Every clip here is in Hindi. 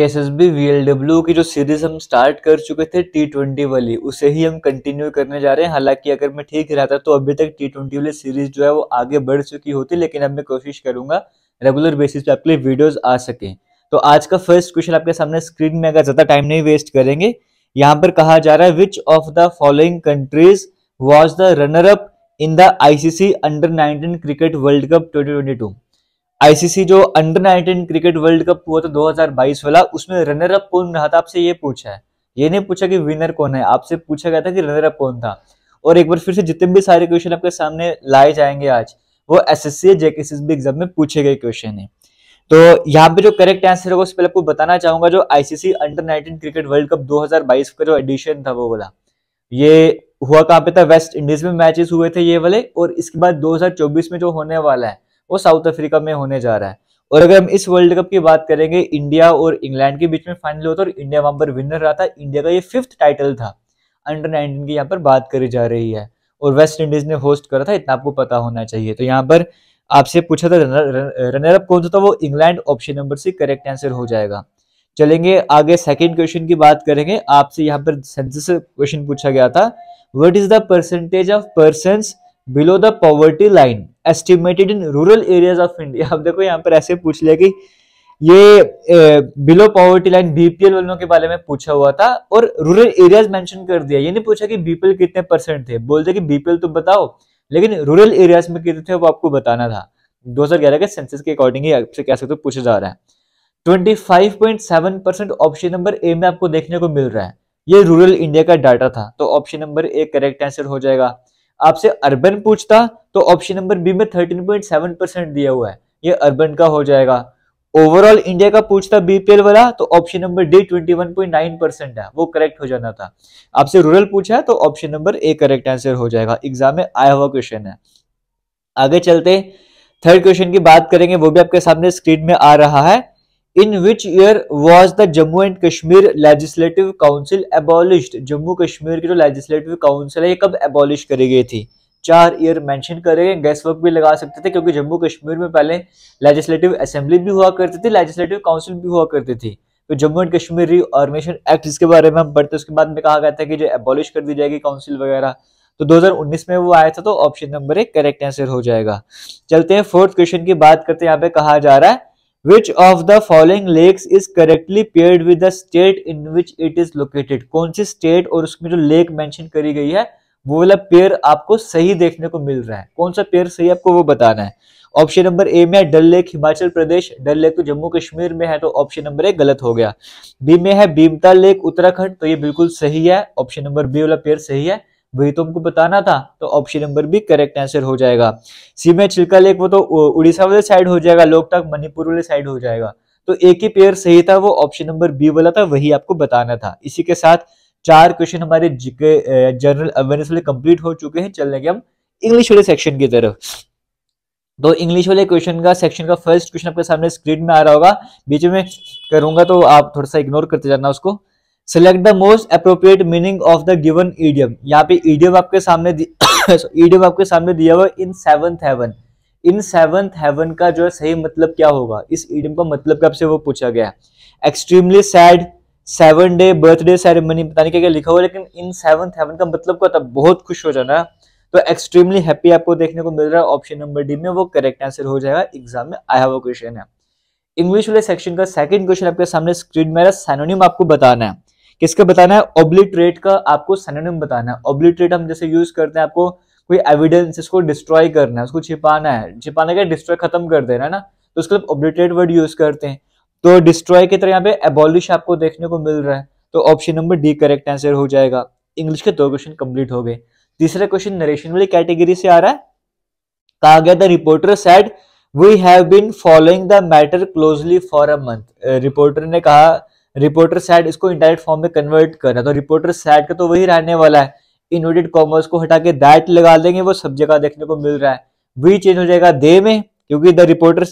एस एस बी वी की जो सीरीज हम स्टार्ट कर चुके थे टी ट्वेंटी वाली उसे ही हम कंटिन्यू करने जा रहे हैं हालांकि अगर मैं ठीक रहता तो अभी तक टी ट्वेंटी वाली सीरीज जो है वो आगे बढ़ चुकी होती लेकिन अब मैं कोशिश करूंगा रेगुलर बेसिस पे आपके लिए वीडियोज आ सके तो आज का फर्स्ट क्वेश्चन आपके सामने स्क्रीन में अगर ज्यादा टाइम नहीं वेस्ट करेंगे यहाँ पर कहा जा रहा है which of the following countries was the runner up in the ICC under nineteen cricket World Cup twenty ICC जो under nineteen cricket World Cup हुआ था 2022 वाला उसमें रनर अप कौन रहा था आपसे ये पूछा है ये नहीं पूछा कि विनर कौन है आपसे पूछा गया था कि रनर अप कौन था और एक बार फिर से जितने भी सारे क्वेश्चन आपके सामने लाए जाएंगे आज वो S S C JK exam में पूछे गए क्वेश्चन है तो यहाँ पे जो करेक्ट आंसर होगा उस पहले आपको बताना चाहूंगा जो ICC under nineteen cricket World Cup 2022 का जो एडिशन था वो वाला ये हुआ कहाँ पे था वेस्ट इंडीज में मैचेस हुए थे ये वाले और इसके बाद 2024 में जो होने वाला है वो साउथ अफ्रीका में होने जा रहा है और अगर हम इस वर्ल्ड कप की बात करेंगे इंडिया और इंग्लैंड के बीच में फाइनल होता और इंडिया वहां पर विनर रहा था इंडिया का ये फिफ्थ टाइटल था अंडर नाइनटीन की यहाँ पर बात करी जा रही है और वेस्ट इंडीज ने होस्ट करा था इतना आपको पता होना चाहिए तो यहाँ पर आपसे पूछा था रनर अप कौन सा था वो इंग्लैंड ऑप्शन नंबर से करेक्ट आंसर हो जाएगा चलेंगे आगे सेकेंड क्वेश्चन की बात करेंगे आपसे यहाँ पर सेंसस क्वेश्चन पूछा गया था what is the percentage of person below the poverty line estimated in rural areas of India अब देखो यहाँ पर ऐसे पूछ लिया कि ये बिलो पॉवर्टी लाइन बीपीएल वालों के बारे में पूछा हुआ था और रूरल एरियाज मेंशन कर दिया ये नहीं पूछा कि बीपीएल कितने परसेंट थे बोलते कि बीपीएल तो बताओ लेकिन रूरल एरियाज में कितने थे वो आपको बताना था 2011 के सेंसस के अकॉर्डिंग ही आपसे कह सकते तो पूछा जा रहा है 25.7 परसेंट ऑप्शन नंबर ए में आपको देखने को मिल रहा है ये रूरल इंडिया का डाटा था तो option number A correct answer हो जाएगा आपसे अर्बन पूछता तो ऑप्शन नंबर बी में सेवन परसेंट दिया हुआ है ये अर्बन का हो जाएगा ओवरऑल इंडिया का पूछता बीपीएल वाला तो option number D nine percent है वो करेक्ट हो जाना था आपसे रूरल पूछा है तो option number A correct answer हो जाएगा एग्जाम में आया हुआ क्वेश्चन है आगे चलते थर्ड क्वेश्चन की बात करेंगे वो भी आपके सामने स्क्रीन में आ रहा है in which year was the Jammu and Kashmir legislative council abolished? Jammu Kashmir की जो लेजिस्लेटिव काउंसिल है ये कब एबॉलिश करी गई थी चार ईयर मेंशन करेंगे गैस वर्क भी लगा सकते थे क्योंकि जम्मू कश्मीर में पहले लेजिस्लेटिव असेंबली भी हुआ करती थी लेजिस्लेटिव काउंसिल भी हुआ करती थी तो जम्मू एंड कश्मीर ऑर्मेशन एक्ट जिसके बारे में हम पढ़ते उसके बाद में कहा गया था कि जो एबॉलिश कर दी जाएगी काउंसिल वगैरह तो 2019 में वो आया था तो ऑप्शन नंबर एक करेक्ट आंसर हो जाएगा चलते हैं फोर्थ क्वेश्चन की बात करते हैं यहाँ पे कहा जा रहा है which of the following lakes is correctly paired with the state in which it is located कौन सी स्टेट और उसमें जो लेक मैंशन करी गई है वो वाला पेयर आपको सही देखने को मिल रहा है कौन सा पेयर सही आपको वो बताना है ऑप्शन नंबर ए में है डल लेक हिमाचल प्रदेश डल लेक तो जम्मू कश्मीर में है तो ऑप्शन नंबर ए गलत हो गया बी में है भीमता लेक उत्तराखंड तो ये बिल्कुल सही है ऑप्शन नंबर बी वाला पेयर सही है वही तो हमको बताना था तो option number B correct answer हो जाएगा सी में छिलका लेक वो तो उड़ीसा वाले साइड हो जाएगा लोकटाक मणिपुर वाले साइड हो जाएगा तो एक ही पेयर सही था वो ऑप्शन नंबर बी वाला था वही आपको बताना था इसी के साथ चार क्वेश्चन हमारे जीके जनरल अवेयरनेस वाले कंप्लीट हो चुके हैं चल लेंगे हम इंग्लिश वाले सेक्शन की तरफ तो इंग्लिश वाले क्वेश्चन का सेक्शन का फर्स्ट क्वेश्चन आपके सामने स्क्रीन में आ रहा होगा बीच में करूंगा तो आप थोड़ा सा इग्नोर करते जाना उसको select the most appropriate meaning of the given idiom यहाँ पे ईडियम आपके सामने ईडियम आपके सामने दिया हुआ in seventh heaven in seventh heaven का जो है सही मतलब क्या होगा इस ईडियम का मतलब कब से वो पूछा गया extremely sad seven day birthday ceremony पता नहीं क्या क्या लिखा हुआ लेकिन इन सेवंथ हेवन का मतलब क्या होता है बहुत खुश हो जाना तो एक्सट्रीमली हैप्पी आपको देखने को मिल रहा है ऑप्शन नंबर डी में वो करेक्ट आंसर हो जाएगा एग्जाम में आया हुआ क्वेश्चन है इंग्लिश वाले सेक्शन का सेकंड क्वेश्चन आपके सामने स्क्रीन में आपको बताना है किसका बताना है ऑब्लिट्रेट का आपको सेनोनिम बताना है ऑब्लिट्रेट हम जैसे यूज करते हैं आपको कोई एविडेंस इसको डिस्ट्रॉय करना है उसको छिपाना है छिपाना क्या डिस्ट्रॉय खत्म कर देना है ना तो उसके लिए ऑब्लिट्रेट वर्ड यूज करते हैं तो डिस्ट्रॉय की तरह यहाँ पे एबॉलिश आपको देखने को मिल रहा है तो option number D correct answer हो जाएगा इंग्लिश के दो क्वेश्चन कंप्लीट हो गए तीसरा क्वेश्चन नरेशन वाली कैटेगरी से आ रहा है कहा गया था reporter said we have been following the matter closely for a month reporter ने कहा रिपोर्टर सैड इसको इंडायरेक्ट फॉर्म में कन्वर्ट कर रहा है तो रिपोर्टर सैड का तो वही रहने वाला है इनवर्टेड कॉमर्स को हटा के दैट लगा देंगे वो सब जगह देखने को मिल रहा है वी चेंज हो जाएगा दे में क्योंकि the reporter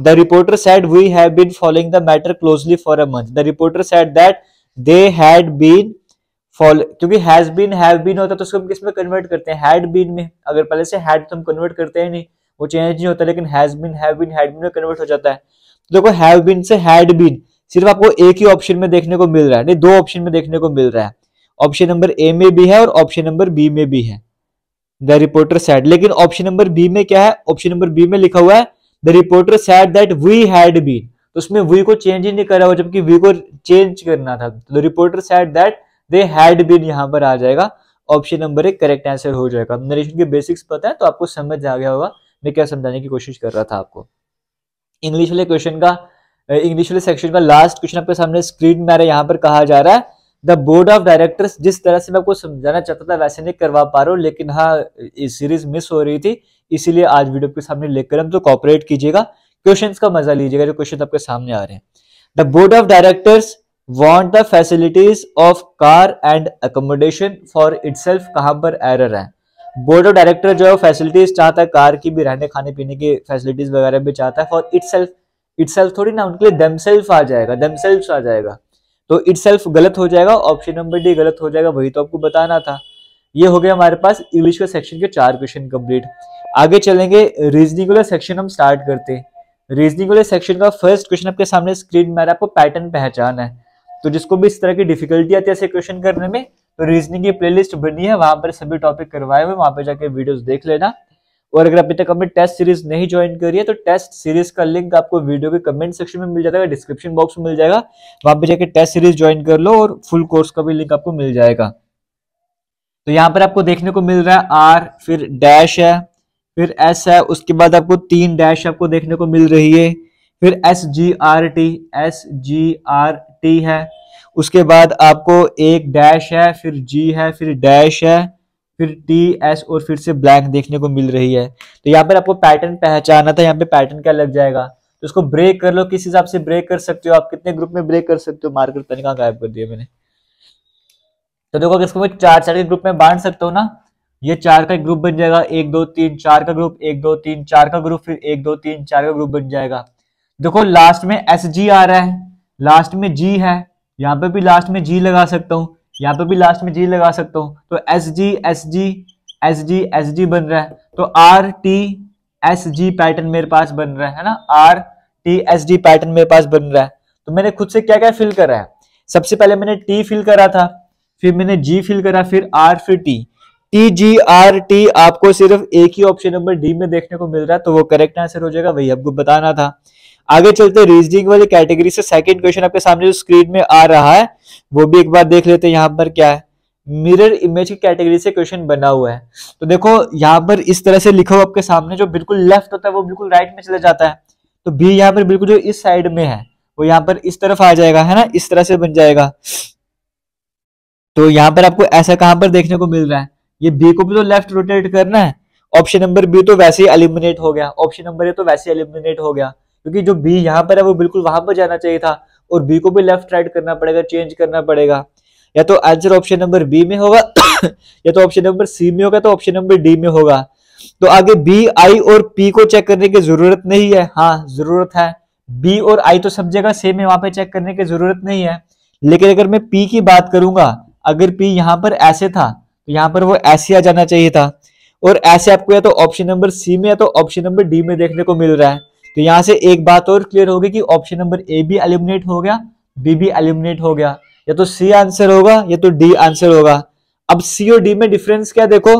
the reporter said we have been following the matter closely for a month the reporter said that they had been follow क्योंकि हैज बीन हैव बीन होता तो उसको हम किस में कन्वर्ट करते हैं हैड बीन में अगर पहले से हैड तो हम कन्वर्ट करते हैं नहीं वो चेंज नहीं होता लेकिन has been have been had been में कन्वर्ट हो जाता है तो देखो हैव बीन से हैड बीन सिर्फ आपको एक ही ऑप्शन में देखने को मिल रहा है नहीं दो ऑप्शन में देखने को मिल रहा है ऑप्शन नंबर ए में भी है और ऑप्शन नंबर बी में भी है द रिपोर्टर सैड लेकिन ऑप्शन नंबर बी में क्या है ऑप्शन नंबर बी में लिखा हुआ है the reporter said that we had been तो उसमें वी को चेंज ही नहीं करा हुआ जबकि वी को चेंज करना था the reporter said that they had been यहां पर आ जाएगा ऑप्शन नंबर एक करेक्ट आंसर हो जाएगा नरेशन के बेसिक्स पता है तो आपको समझ आ गया होगा मैं क्या समझाने की कोशिश कर रहा था आपको इंग्लिश वाले क्वेश्चन का इंग्लिश वाले सेक्शन का लास्ट क्वेश्चन आपके सामने स्क्रीन में आ रहा है यहाँ पर कहा जा रहा है द बोर्ड ऑफ डायरेक्टर्स जिस तरह से मैं आपको समझाना चाहता था वैसे नहीं करवा पा रहा हूँ लेकिन हाँ सीरीज मिस हो रही थी इसीलिए आज वीडियो के सामने लेकर हम तो कॉपरेट कीजिएगा क्वेश्चन का मजा लीजिएगा जो क्वेश्चन आपके सामने आ रहे हैं the board of directors want the facilities of car and accommodation for itself कहाँ पर एरर है बोर्ड ऑफ डायरेक्टर जो है फैसिलिटीज चाहता है कार की भी रहने खाने पीने की फैसिलिटीज वगैरह भी चाहता है for itself itself थोड़ी ना उनके लिए दमसेल्फ आ जाएगा दमसेल्फ आ जाएगा तो इट सेल्फ गलत हो जाएगा ऑप्शन नंबर डी गलत हो जाएगा वही तो आपको बताना था ये हो गया हमारे पास इंग्लिश के सेक्शन के चार क्वेश्चन कंप्लीट आगे चलेंगे रीजनिंग वाला सेक्शन हम स्टार्ट करते हैं रीजनिंग वाले सेक्शन का फर्स्ट क्वेश्चन आपके सामने स्क्रीन में आ रहा है आपको पैटर्न पहचान है तो जिसको भी इस तरह की डिफिकल्टी आती है ऐसे क्वेश्चन करने में तो रीजनिंग की प्लेलिस्ट बनी है वहां पर सभी टॉपिक करवाए हुए वहां पर जाके वीडियोस देख लेना और अगर अभी तक हमने टेस्ट सीरीज नहीं ज्वाइन करी है तो टेस्ट सीरीज का लिंक आपको वीडियो के कमेंट सेक्शन में मिल जाएगा डिस्क्रिप्शन बॉक्स में मिल जाएगा वहां पर जाके टेस्ट सीरीज ज्वाइन कर लो और फुल कोर्स का भी लिंक आपको मिल जाएगा तो यहाँ पर आपको देखने को मिल रहा है आर फिर डैश है फिर एस है उसके बाद आपको तीन डैश आपको देखने को मिल रही है फिर S G R T S G R T है उसके बाद आपको एक डैश है फिर जी है फिर डैश है फिर टी एस और फिर से ब्लैक देखने को मिल रही है तो यहाँ पर आपको पैटर्न पहचाना था यहाँ पे पैटर्न क्या लग जाएगा तो इसको ब्रेक कर लो किस हिसाब से ब्रेक कर सकते हो आप कितने ग्रुप में ब्रेक कर सकते हो मार्कर पेन नहीं गायब कर दिया मैंने तो देखो इसको मैं चार चार के ग्रुप में बांट सकता हूँ ना ये चार का ग्रुप बन जाएगा एक दो तीन चार का ग्रुप एक दो तीन चार का ग्रुप फिर एक दो तीन चार का ग्रुप बन जाएगा देखो लास्ट में एस जी आ रहा है लास्ट में जी है यहाँ पे भी लास्ट में जी लगा सकता हूँ यहाँ पे भी लास्ट में जी लगा सकता हूँ तो S G S G S G S G बन रहा है तो R T S G pattern मेरे पास बन रहा है ना R T S G pattern मेरे पास बन रहा है तो मैंने खुद से क्या क्या फिल करा है सबसे पहले मैंने टी फिल करा था फिर मैंने जी फिल करा फिर आर फिर T T G R T आपको सिर्फ एक ही ऑप्शन नंबर डी में देखने को मिल रहा है तो वो करेक्ट आंसर हो जाएगा वही आपको बताना था आगे चलते हैं रीजनिंग वाली कैटेगरी से सेकंड क्वेश्चन आपके सामने जो स्क्रीन में आ रहा है वो भी एक बार देख लेते हैं यहाँ पर क्या है मिरर इमेज की कैटेगरी से क्वेश्चन बना हुआ है तो देखो यहाँ पर इस तरह से लिखा हुआ आपके सामने जो बिल्कुल लेफ्ट होता है वो बिल्कुल राइट में चला जाता है तो बी यहाँ पर बिल्कुल जो इस साइड में है वो यहाँ पर इस तरफ आ जाएगा है ना इस तरह से बन जाएगा तो यहाँ पर आपको ऐसा कहां पर देखने को मिल रहा है ये बी को भी तो लेफ्ट रोटेट करना है ऑप्शन नंबर बी तो वैसे ही एलिमिनेट हो गया ऑप्शन नंबर ए तो वैसे ही एलिमिनेट हो गया क्योंकि जो बी यहाँ पर है वो बिल्कुल वहां पर जाना चाहिए था और बी को भी लेफ्ट राइट करना पड़ेगा चेंज करना पड़ेगा या तो आंसर ऑप्शन नंबर बी में होगा या तो ऑप्शन नंबर सी में होगा तो ऑप्शन नंबर डी में होगा तो आगे बी आई और पी को चेक करने की जरूरत नहीं है हाँ जरूरत है बी और आई तो सब जगह सेम है वहां पे चेक करने की जरूरत नहीं है लेकिन अगर मैं पी की बात करूंगा अगर पी यहाँ पर ऐसे था तो यहाँ पर वो ऐसे आ जाना चाहिए था और ऐसे आपको या तो ऑप्शन नंबर सी में या तो ऑप्शन नंबर डी में देखने को मिल रहा है तो यहाँ से एक बात और क्लियर होगी कि ऑप्शन नंबर ए भी एलिमिनेट हो गया बी भी एलिमिनेट हो गया या तो सी आंसर होगा या तो डी आंसर होगा अब सी और डी में डिफरेंस क्या देखो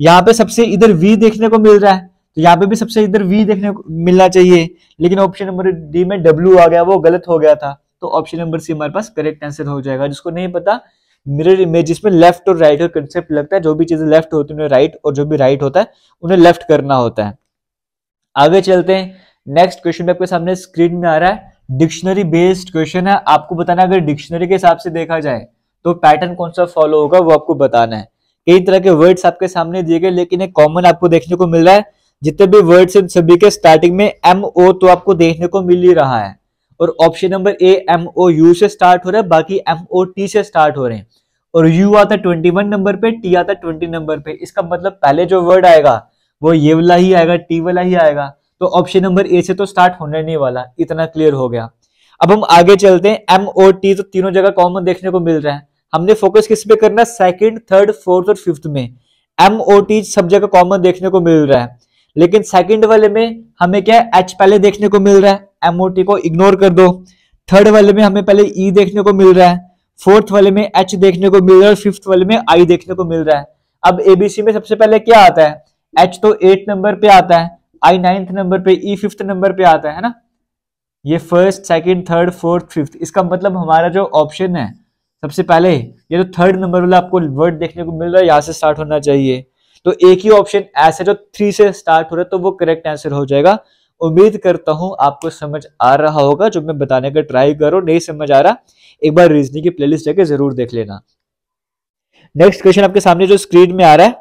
यहाँ पे सबसे इधर वी देखने को मिल रहा है तो यहाँ पे भी सबसे इधर वी देखने को मिलना चाहिए लेकिन ऑप्शन नंबर डी में डब्ल्यू आ गया वो गलत हो गया था तो ऑप्शन नंबर सी हमारे पास करेक्ट आंसर हो जाएगा जिसको नहीं पता मिरर इमेज इसमें लेफ्ट और राइट का कंसेप्ट लगता है जो भी चीजें लेफ्ट होती है उन्हें राइट और जो भी राइट होता है उन्हें लेफ्ट करना होता है आगे चलते हैं नेक्स्ट क्वेश्चन आपके सामने स्क्रीन में आ रहा है डिक्शनरी बेस्ड क्वेश्चन है आपको बताना अगर डिक्शनरी के हिसाब से देखा जाए तो पैटर्न कौन सा फॉलो होगा वो आपको बताना है कई तरह के वर्ड्स आपके सामने दिए गए लेकिन एक कॉमन आपको देखने को मिल रहा है जितने भी वर्ड्स इन सभी के स्टार्टिंग में एम ओ तो आपको देखने को मिल ही रहा है और option number A M O U से स्टार्ट हो रहा है बाकी एम ओ टी से स्टार्ट हो रहे हैं और यू आता है ट्वेंटी वन नंबर पे टी आता है ट्वेंटी नंबर पे इसका मतलब पहले जो वर्ड आएगा वो ये वाला ही आएगा टी वाला ही आएगा तो ऑप्शन नंबर ए से तो स्टार्ट होने नहीं वाला इतना क्लियर हो गया अब हम आगे चलते हैं एम ओ टी तो तीनों जगह कॉमन देखने को मिल रहा है हमने फोकस किस पे करना है सेकेंड थर्ड फोर्थ और फिफ्थ में एम ओ टी सब जगह कॉमन देखने को मिल रहा है लेकिन सेकेंड वाले में हमें क्या है एच पहले देखने को मिल रहा है एम ओ टी को इग्नोर कर दो थर्ड वाले में हमें पहले ई e देखने को मिल रहा है फोर्थ वाले में एच देखने को मिल रहा है और फिफ्थ वाले में आई देखने को मिल रहा है अब एबीसी में सबसे पहले क्या आता है एच तो एट नंबर पे आता है आई नाइन्थ नंबर पे ई फिफ्थ नंबर पे आता है ना ये first second third fourth fifth इसका मतलब हमारा जो ऑप्शन है सबसे पहले ये जो थर्ड नंबर वाला आपको वर्ड देखने को मिल रहा है यहाँ से स्टार्ट होना चाहिए तो एक ही ऑप्शन ऐसा जो थ्री से स्टार्ट हो रहा है तो वो करेक्ट आंसर हो जाएगा उम्मीद करता हूँ आपको समझ आ रहा होगा जो मैं बताने का ट्राई करो नहीं समझ आ रहा एक बार रीजनिंग की प्लेलिस्ट जाके जरूर देख लेना नेक्स्ट क्वेश्चन आपके सामने जो स्क्रीन में आ रहा है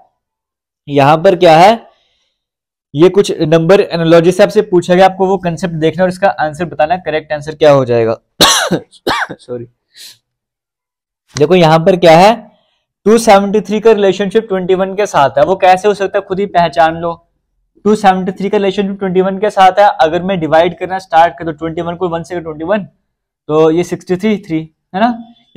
यहां पर क्या है ये कुछ नंबर एनोलॉजी से आपसे पूछा गया आपको वो कंसेप्ट देखना और इसका आंसर बताना करेक्ट आंसर क्या हो जाएगा सॉरी देखो यहां पर क्या है 273 का रिलेशनशिप 21 के साथ है वो कैसे हो सकता है खुद ही पहचान लो 273 का रिलेशनशिप 21 के साथ है अगर मैं डिवाइड करना स्टार्ट कर दो 21 को वन से ट्वेंटी वन तो ये 63 थ्री है ना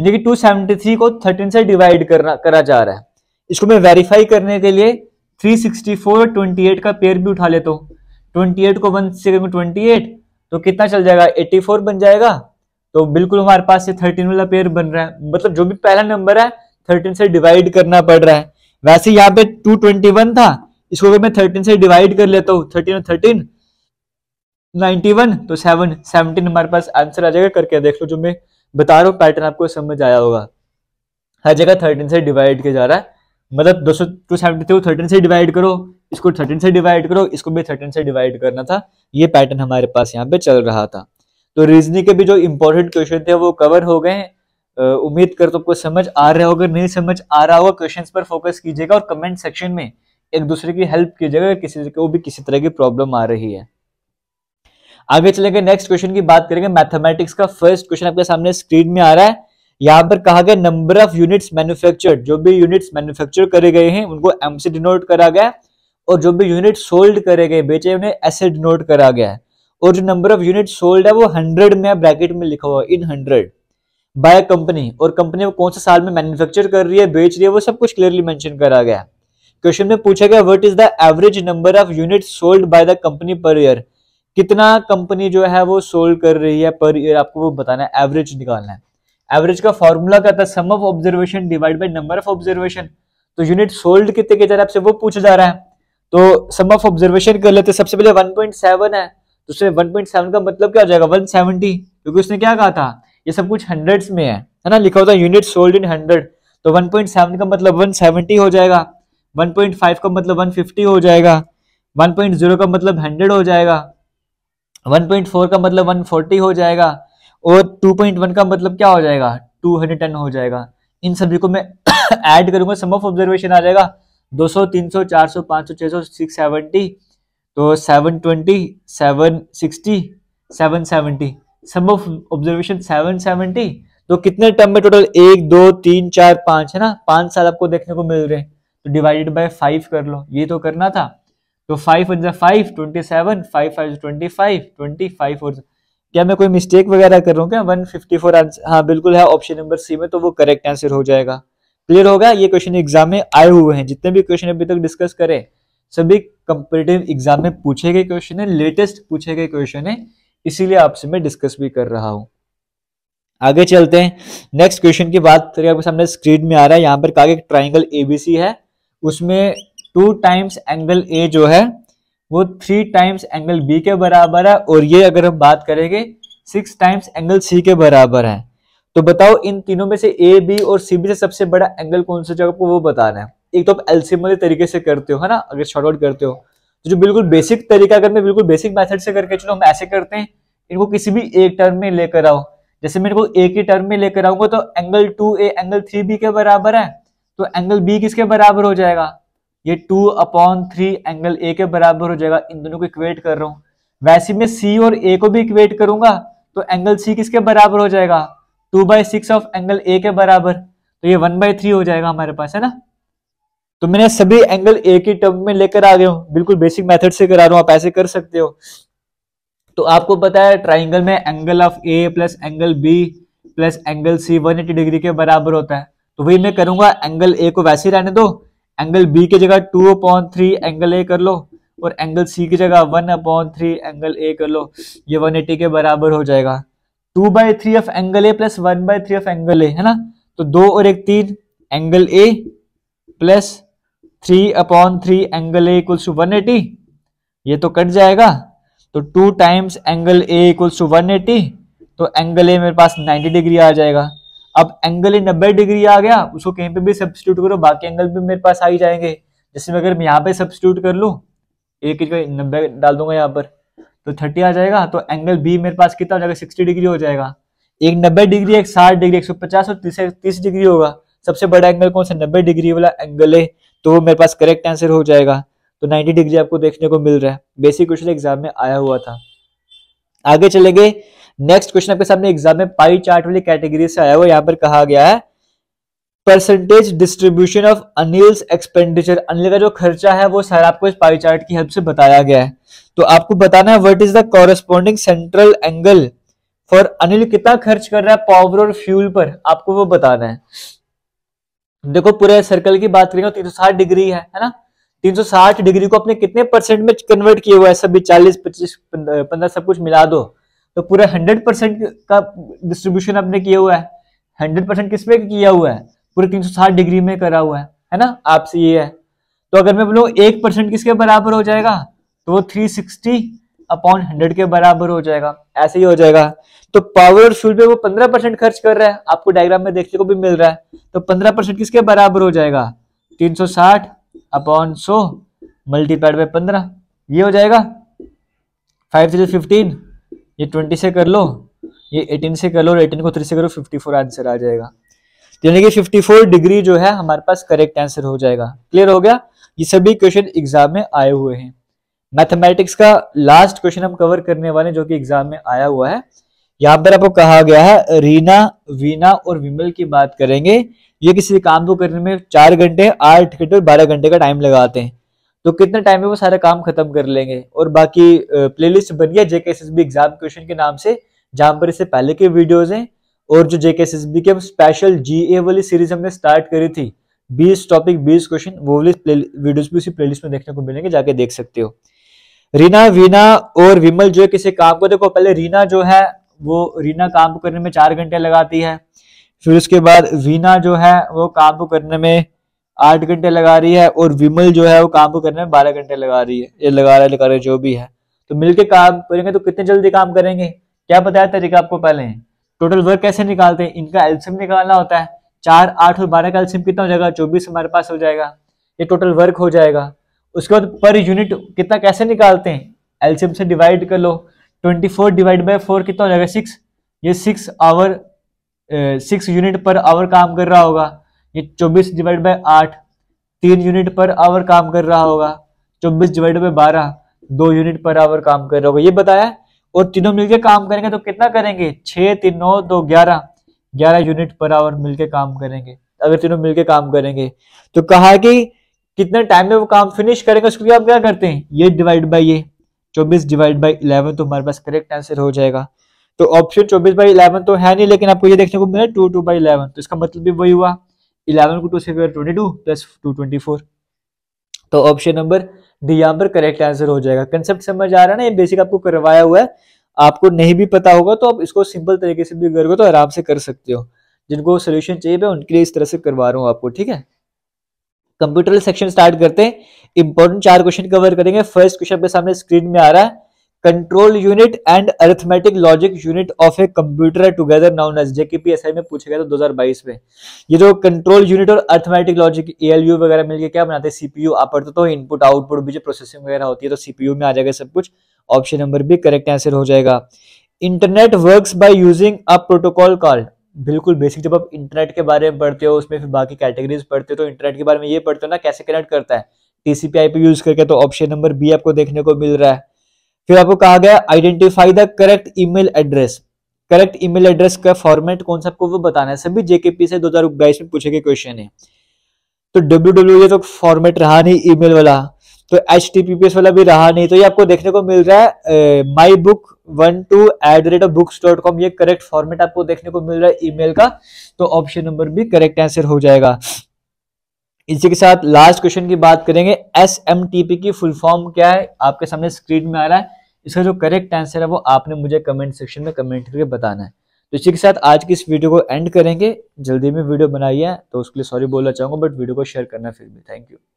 यानी कि 273 को थर्टीन से डिवाइड करना करा जा रहा है इसको मैं वेरीफाई करने के लिए three sixty four twenty eight का पेयर भी उठा ले तो ट्वेंटी एट को वन से ट्वेंटी एट तो कितना चल जाएगा एट्टी फोर बन जाएगा तो बिल्कुल हमारे पास ये थर्टीन वाला पेयर बन रहा है मतलब जो भी पहला नंबर है थर्टीन से डिवाइड करना पड़ रहा है वैसे यहाँ पे टू ट्वेंटी वन था इसको अगर मैं थर्टीन से डिवाइड कर लेता हूँ थर्टीन और थर्टीन नाइनटी वन तो सेवन सेवनटीन हमारे पास आंसर आ जाएगा करके देख लो जो मैं बता रहा हूँ पैटर्न आपको समझ आया होगा हर जगह थर्टीन से डिवाइड किया जा रहा है मतलब दो सौ टू सेवेंटी थ्री को थर्टीन से डिवाइड करो इसको थर्टीन से डिवाइड करो इसको भी थर्टीन से डिवाइड करना था ये पैटर्न हमारे पास यहाँ पे चल रहा था तो रीजनिंग के भी जो इम्पोर्टेंट क्वेश्चन थे वो कवर हो गए उम्मीद कर तो आपको समझ आ रहा होगा नहीं समझ आ रहा होगा क्वेश्चंस पर फोकस कीजिएगा और कमेंट सेक्शन में एक दूसरे की हेल्प कीजिएगा किसी को भी किसी तरह की प्रॉब्लम आ रही है आगे चलेंगे नेक्स्ट क्वेश्चन की बात करेंगे मैथमेटिक्स का फर्स्ट क्वेश्चन आपके सामने स्क्रीन में आ रहा है यहाँ पर कहा गया नंबर ऑफ यूनिट्स मैन्युफैक्चर्ड जो भी यूनिट्स मैन्युफैक्चर करे गए हैं उनको एम से डिनोट करा गया और जो भी यूनिट सोल्ड करे गए बेचे उन्हें एस से डिनोट करा गया और जो नंबर ऑफ यूनिट सोल्ड है वो हंड्रेड में ब्रैकेट में लिखा हुआ इन हंड्रेड बाय कंपनी और कंपनी कौन से साल में मैन्युफैक्चर कर रही है बेच रही है वो सब कुछ क्लियरली मैंशन करा गया क्वेश्चन में पूछा गया what is the average number of unit sold by the company per year कितना कंपनी जो है वो सोल्ड कर रही है पर ईयर आपको वो बताना है एवरेज निकालना है एवरेज का फॉर्मूला क्या था sum of observation divide by number of observation तो यूनिट सोल्ड कितने के जा रहा है आपसे वो पूछा जा रहा है तो सम ऑफ ऑब्जर्वेशन कर लेते सबसे पहले 1.7 है तो उसमें 1.7 का मतलब क्या हो जाएगा 170 क्योंकि उसने क्या कहा था ये सब कुछ हंड्रेड्स में है है ना लिखा होता है यूनिट सोल्ड इन हंड्रेड तो 1.7 का मतलब 170 हो जाएगा 1.5 का मतलब 150 हो जाएगा 1.0 का मतलब 100 हो जाएगा 1.4 का मतलब 140 हो जाएगा और 2.1 का मतलब क्या हो जाएगा 210 हो जाएगा इन सभी को मैं ऐड करूंगा सम ऑफ ऑब्जर्वेशन आ जाएगा 200 300 400 500 600 670 तो 720 760 770 सम ऑफ ऑब्जर्वेशन 770 तो कितने टर्म में टोटल एक दो तीन चार पांच है ना पांच साल आपको देखने को मिल रहे हैं तो डिवाइडेड बाय फाइव कर लो ये तो करना था तो five five twenty seven five five twenty five twenty five और क्या मैं कोई मिस्टेक वगैरह कर रहा हूँ क्या वन फिफ्टी फोर आंसर हाँ बिल्कुल है ऑप्शन नंबर सी में तो वो करेक्ट आंसर हो जाएगा क्लियर होगा ये क्वेश्चन एग्जाम में आए हुए हैं जितने भी क्वेश्चन अभी तक डिस्कस करें सभी कंपिटेटिव एग्जाम में पूछे गए क्वेश्चन है लेटेस्ट पूछे गए क्वेश्चन है इसीलिए आपसे मैं डिस्कस भी कर रहा हूँ आगे चलते हैं नेक्स्ट क्वेश्चन की बात आपके सामने स्क्रीन में आ रहा है यहाँ पर कहा ट्राइंगल एबीसी है उसमें टू टाइम्स एंगल ए जो है वो थ्री टाइम्स एंगल बी के बराबर है और ये अगर हम बात करेंगे सिक्स टाइम्स एंगल सी के बराबर है तो बताओ इन तीनों में से ए बी और सी बी से सबसे बड़ा एंगल कौन सा जो आपको वो बताना है एक तो आप एलसीएम वाले तरीके से करते हो है ना अगर शॉर्ट आउट करते हो तो जो बिल्कुल बेसिक तरीका अगर मैं बिल्कुल बेसिक मैथड से करके चलो हम ऐसे करते हैं इनको किसी भी एक टर्म में लेकर आओ जैसे मैं इनको ए के टर्म में लेकर आऊंगा तो angle two A angle three B के बराबर है तो एंगल बी किसके बराबर हो जाएगा ये two upon three angle A के बराबर हो जाएगा इन दोनों को इक्वेट कर रहा हूँ वैसे मैं सी और ए को भी इक्वेट करूंगा तो एंगल सी किसके बराबर हो जाएगा two by six of angle A के बराबर तो ये वन बाई थ्री हो जाएगा हमारे पास है ना तो मैंने सभी एंगल ए की टर्म में लेकर आ गया हूं बिल्कुल बेसिक मेथड से करा रहा हूँ आप ऐसे कर सकते हो तो आपको पता है ट्राइंगल में angle of A plus angle B plus angle C eighty degree के बराबर होता है तो वही मैं करूंगा एंगल ए को वैसे रहने दो एंगल बी की जगह two upon three angle A कर लो और एंगल सी की जगह one upon three angle A कर लो ये वन एटी के बराबर हो जाएगा two by three of angle A plus one by three of angle A है ना तो दो और एक तीन angle A plus three upon three angle A equals to one eighty ये तो कट जाएगा तो two times angle A equals to one eighty तो एंगल ए मेरे पास नाइन्टी डिग्री आ जाएगा अब एंगल नब्बे डिग्री आ गया उसको कहीं पे भी सब्सिट्यूट करो बाकी एंगल भी मेरे पास आ ही जाएंगे जैसे मैं अगर मैं यहाँ पे सब्सिट्यूट कर लूँ एक का नब्बे डाल दूंगा यहाँ पर तो थर्टी आ जाएगा तो एंगल बी मेरे पास कितना हो जाएगा सिक्सटी डिग्री हो जाएगा एक नब्बे डिग्री एक साठ डिग्री एक सौ पचास और तीस तीस डिग्री होगा सबसे बड़ा एंगल कौन सा नब्बे डिग्री वाला एंगल है तो वो मेरे पास करेक्ट आंसर हो जाएगा तो 90 डिग्री आपको देखने को मिल रहा है बेसिक क्वेश्चन एग्जाम में आया हुआ था आगे चले गए नेक्स्ट क्वेश्चन आपके सामने एग्जाम में पाई चार्ट वाली कैटेगरी से आया हुआ यहाँ पर कहा गया है percentage distribution of Anil's expenditure Anil का जो खर्चा है वो सर आपको इस पाई चार्ट की हेल्प से बताया गया है तो आपको बताना है what is the corresponding central angle for Anil कितना खर्च कर रहा है पावर और फ्यूल पर आपको वो बताना है देखो पूरे सर्कल की बात करेंगे तो तीन सौ साठ डिग्री है है ना तीन सौ साठ डिग्री को अपने कितने परसेंट में कन्वर्ट किया हुआ है सभी चालीस पच्चीस पंद्रह सब कुछ मिला दो तो पूरा हंड्रेड परसेंट का डिस्ट्रीब्यूशन आपने किया हुआ है हंड्रेड परसेंट किस पे किया हुआ है पूरे तीन सौ साठ डिग्री में करा हुआ है है ना आपसे ये है तो अगर मैं बोलूँ एक परसेंट किसके बराबर हो जाएगा तो वो थ्री सिक्सटी अपॉन हंड्रेड के बराबर हो जाएगा ऐसे ही हो जाएगा तो पावर और फ्यूल पे वो पंद्रह परसेंट खर्च कर रहा है आपको डायग्राम में देखने को भी मिल रहा है तो पंद्रह परसेंट किसके बराबर हो जाएगा तीन सौ साठ अपॉन सो मल्टीप्लाइड बाई पंद्रह ये हो जाएगा फाइव थ्री फिफ्टीन ये ट्वेंटी से कर लो ये एटीन से कर लो और एटीन को थ्री से करो फिफ्टी फोर आंसर आ जाएगा तो यानी कि फिफ्टी फोर डिग्री जो है हमारे पास करेक्ट आंसर हो जाएगा क्लियर हो गया ये सभी क्वेश्चन एग्जाम में आए हुए हैं मैथमेटिक्स का लास्ट क्वेश्चन हम कवर करने वाले जो कि एग्जाम में आया हुआ है यहाँ पर आपको कहा गया है रीना वीना और विमल की बात करेंगे ये किसी काम को करने में चार घंटे आठ घंटे और बारह घंटे का टाइम लगाते हैं तो कितने टाइम में वो सारा काम खत्म कर लेंगे और बाकी प्लेलिस्ट बन गया जेके एग्जाम क्वेश्चन के नाम से जहां पर इससे पहले के वीडियोज हैं और जो जेके के स्पेशल जी वाली सीरीज हमने स्टार्ट करी थी 20 टॉपिक 20 क्वेश्चन वो वाली वीडियोज भी उसी प्लेलिस्ट में देखने को मिलेंगे जाके देख सकते हो रीना वीना और विमल जो है किसी काम को देखो पहले रीना जो है वो रीना काम करने में चार घंटे लगाती है फिर उसके बाद वीना जो है वो काम करने में आठ घंटे लगा रही है और विमल जो है वो काम को करने में बारह घंटे लगा रही है ये लगा रहे लगा रहा है जो भी है तो मिलके काम करेंगे तो कितने जल्दी काम करेंगे क्या बताया तरीका आपको पहले टोटल वर्क कैसे निकालते हैं इनका एल्सियम निकालना होता है चार आठ और बारह का एल्सियम कितना हो जाएगा चौबीस हमारे पास हो जाएगा ये टोटल वर्क हो जाएगा उसके बाद पर यूनिट कितना कैसे निकालते हैं एल्सियम से डिवाइड कर लो twenty four divide by four कितना हो जाएगा सिक्स ये six hour six unit per hour काम कर रहा होगा ये चौबीस डिवाइड बाई आठ तीन यूनिट पर आवर काम कर रहा होगा चौबीस डिवाइड बाई बारह दो यूनिट पर आवर काम कर रहा होगा ये बताया और तीनों मिलकर काम करेंगे तो कितना करेंगे छह तीन नौ दो ग्यारह ग्यारह यूनिट पर आवर मिलकर काम करेंगे अगर तीनों मिलकर काम करेंगे तो कहा कि कितने टाइम में वो काम फिनिश करेंगे उसके लिए आप क्या करते हैं ये डिवाइड बाई ये चौबीस डिवाइड बाई इलेवन तो हमारे पास करेक्ट आंसर हो जाएगा तो ऑप्शन चौबीस बाई इलेवन तो है नहीं लेकिन आपको ये देखने को मिला टू टू बाई इलेवन तो इसका मतलब भी वही हुआ इलेवन को टू से twenty two plus two twenty four तो ऑप्शन नंबर डी यहाँ पर करेक्ट आंसर हो जाएगा कंसेप्ट समझ आ रहा है ना ये बेसिक आपको करवाया हुआ है आपको नहीं भी पता होगा तो आप इसको सिंपल तरीके से भी करोगे तो आराम से कर सकते हो जिनको सोल्यूशन चाहिए मैं उनके लिए इस तरह से करवा रहा हूँ आपको ठीक है कंप्यूटर सेक्शन स्टार्ट करते हैं इंपॉर्टेंट चार क्वेश्चन कवर करेंगे फर्स्ट क्वेश्चन आपके सामने स्क्रीन में आ रहा है control unit and arithmetic logic unit of a computer together known as JKPSI में पूछा गया था बाईस में ये जो कंट्रोल यूनिट और अरिथमेटिक लॉजिक यू वगैरह मिलकर क्या बनाते हैं सीपीयू आप पढ़ते तो इनपुट आउटपुट भी जो प्रोसेसिंग वगैरह होती है तो सीपीयू में आ जाएगा सब कुछ ऑप्शन नंबर भी करेक्ट आंसर हो जाएगा internet work by using a protocol called बिल्कुल बेसिक जब आप इंटरनेट के बारे में पढ़ते हो उसमें फिर बाकी कैटेगरीज पढ़ते हो तो इंटरनेट के बारे में ये पढ़ते हो ना कैसे कनेक्ट करता है टीसीपी आईपी यूज करके तो ऑप्शन नंबर बी आपको देखने को मिल रहा है फिर आपको कहा गया identify the correct email address correct email address का फॉर्मेट कौन सा आपको वो बताना है सभी जेकेपी से 2022 में पूछे गए क्वेश्चन है तो डब्ल्यू डब्ल्यू ये तो फॉर्मेट रहा नहीं ईमेल वाला तो एच वाला भी रहा नहीं तो ये आपको देखने को मिल रहा है my book one two at the rate of books dot com ये करेक्ट फॉर्मेट आपको देखने को मिल रहा है ईमेल का तो ऑप्शन नंबर भी करेक्ट आंसर हो जाएगा इसी के साथ लास्ट क्वेश्चन की बात करेंगे एस एम टी पी की फुल फॉर्म क्या है आपके सामने स्क्रीन में आ रहा है इसका जो करेक्ट आंसर है वो आपने मुझे कमेंट सेक्शन में कमेंट करके बताना है तो इसी के साथ आज की इस वीडियो को एंड करेंगे जल्दी में वीडियो बनाई है तो उसके लिए सॉरी बोलना चाहूँगा बट वीडियो को शेयर करना फिर भी थैंक यू